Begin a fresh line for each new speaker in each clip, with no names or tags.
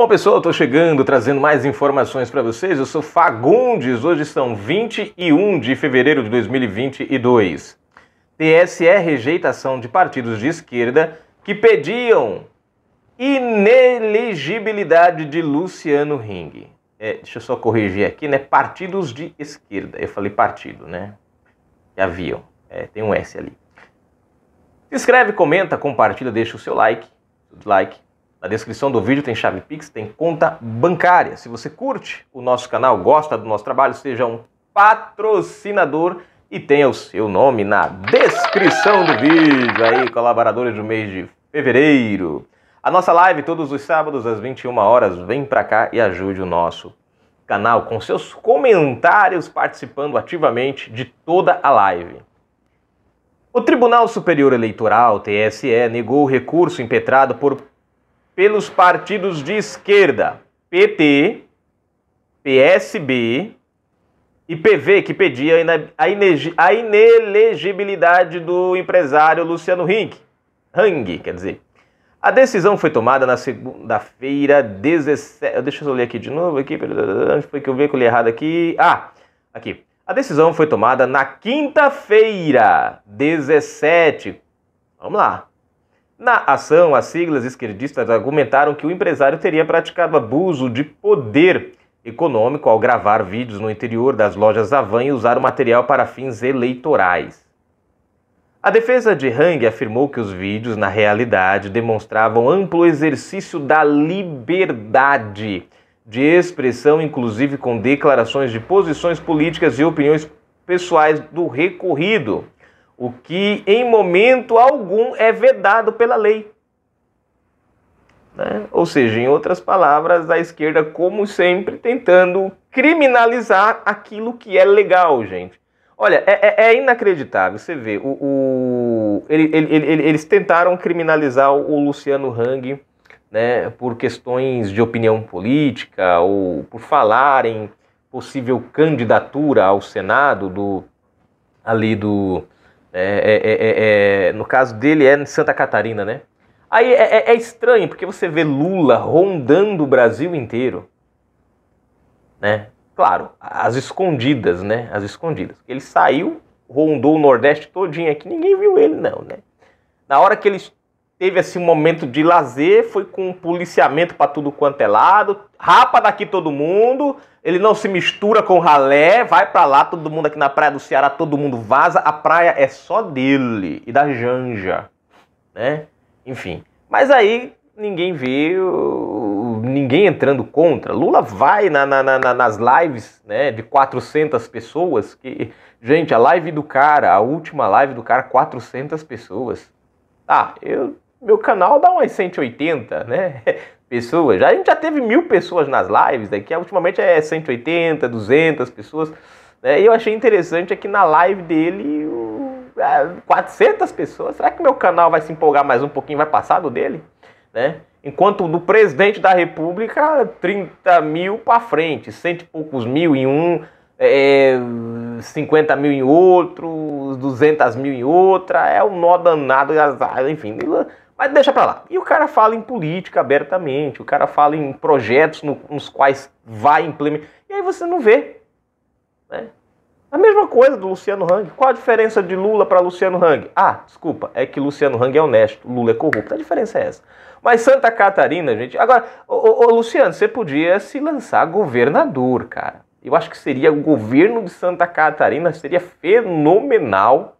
Bom, pessoal, estou chegando trazendo mais informações para vocês. Eu sou Fagundes, hoje são 21 de fevereiro de 2022. TSE rejeitação de partidos de esquerda que pediam inelegibilidade de Luciano Ring. É, deixa eu só corrigir aqui, né? Partidos de esquerda. Eu falei partido, né? Que haviam. É, tem um S ali. Se inscreve, comenta, compartilha, deixa o seu like. Like na descrição do vídeo tem chave Pix, tem conta bancária. Se você curte o nosso canal, gosta do nosso trabalho, seja um patrocinador e tenha o seu nome na descrição do vídeo aí, colaboradores do mês de fevereiro. A nossa live todos os sábados às 21 horas, vem pra cá e ajude o nosso canal com seus comentários participando ativamente de toda a live. O Tribunal Superior Eleitoral, TSE, negou o recurso impetrado por pelos partidos de esquerda, PT, PSB e PV, que pedia a inelegibilidade do empresário Luciano Hing, Hang, quer dizer. A decisão foi tomada na segunda-feira, 17. Ah, deixa eu ler aqui de novo aqui. Onde foi que eu li errado aqui? Ah, aqui. A decisão foi tomada na quinta-feira, 17. Vamos lá. Na ação, as siglas esquerdistas argumentaram que o empresário teria praticado abuso de poder econômico ao gravar vídeos no interior das lojas Avan e usar o material para fins eleitorais. A defesa de Hang afirmou que os vídeos, na realidade, demonstravam amplo exercício da liberdade de expressão, inclusive com declarações de posições políticas e opiniões pessoais do recorrido o que em momento algum é vedado pela lei. Né? Ou seja, em outras palavras, a esquerda, como sempre, tentando criminalizar aquilo que é legal, gente. Olha, é, é, é inacreditável. Você vê, o, o ele, ele, ele, eles tentaram criminalizar o Luciano Hang né, por questões de opinião política ou por falar em possível candidatura ao Senado do ali do é é, é, é, é, no caso dele é em Santa Catarina, né? Aí é, é estranho, porque você vê Lula rondando o Brasil inteiro, né? Claro, as escondidas, né? As escondidas. Ele saiu, rondou o Nordeste todinho aqui, ninguém viu ele não, né? Na hora que ele teve esse assim, momento de lazer, foi com um policiamento para tudo quanto é lado, rapa daqui todo mundo, ele não se mistura com ralé, vai para lá, todo mundo aqui na praia do Ceará, todo mundo vaza, a praia é só dele e da Janja, né? Enfim. Mas aí ninguém viu, ninguém entrando contra. Lula vai na, na, na, nas lives, né, de 400 pessoas que, gente, a live do cara, a última live do cara, 400 pessoas. Tá, eu meu canal dá umas 180, né? Pessoas. Já, a gente já teve mil pessoas nas lives, daqui né? ultimamente é 180, 200 pessoas. Né? E eu achei interessante aqui é na live dele, o, 400 é, pessoas. Será que meu canal vai se empolgar mais um pouquinho, vai passar do dele? Né? Enquanto do presidente da República, 30 mil para frente, cento e poucos mil em um, é, 50 é, mil em outro, 200 mil em outra, é um nó danado, enfim. Mas deixa para lá. E o cara fala em política abertamente, o cara fala em projetos no, nos quais vai implementar. E aí você não vê. Né? A mesma coisa do Luciano Hang. Qual a diferença de Lula para Luciano Hang? Ah, desculpa, é que Luciano Hang é honesto, Lula é corrupto. A diferença é essa. Mas Santa Catarina, gente. Agora, ô, Luciano, você podia se lançar governador, cara. Eu acho que seria o governo de Santa Catarina, seria fenomenal,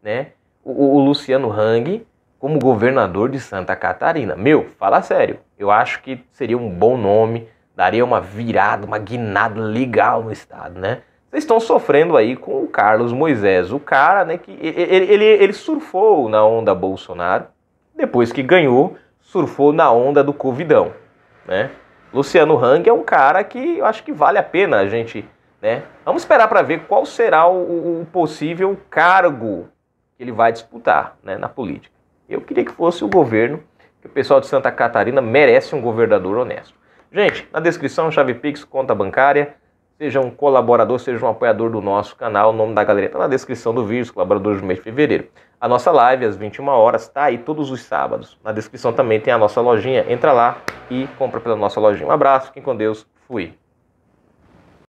né? O, o Luciano Hang como governador de Santa Catarina. Meu, fala sério, eu acho que seria um bom nome, daria uma virada, uma guinada legal no estado, né? Vocês estão sofrendo aí com o Carlos Moisés, o cara, né, que ele, ele, ele surfou na onda Bolsonaro, depois que ganhou, surfou na onda do Covidão, né? Luciano Hang é um cara que eu acho que vale a pena a gente, né? Vamos esperar para ver qual será o, o, possível cargo que ele vai disputar né, na política. Eu queria que fosse o governo, que o pessoal de Santa Catarina merece um governador honesto. Gente, na descrição, chave Pix, conta bancária. Seja um colaborador, seja um apoiador do nosso canal. O nome da galera está na descrição do vídeo, colaboradores do mês de fevereiro. A nossa live, às 21 horas, está aí todos os sábados. Na descrição também tem a nossa lojinha. Entra lá e compra pela nossa lojinha. Um abraço, fiquem com Deus. Fui.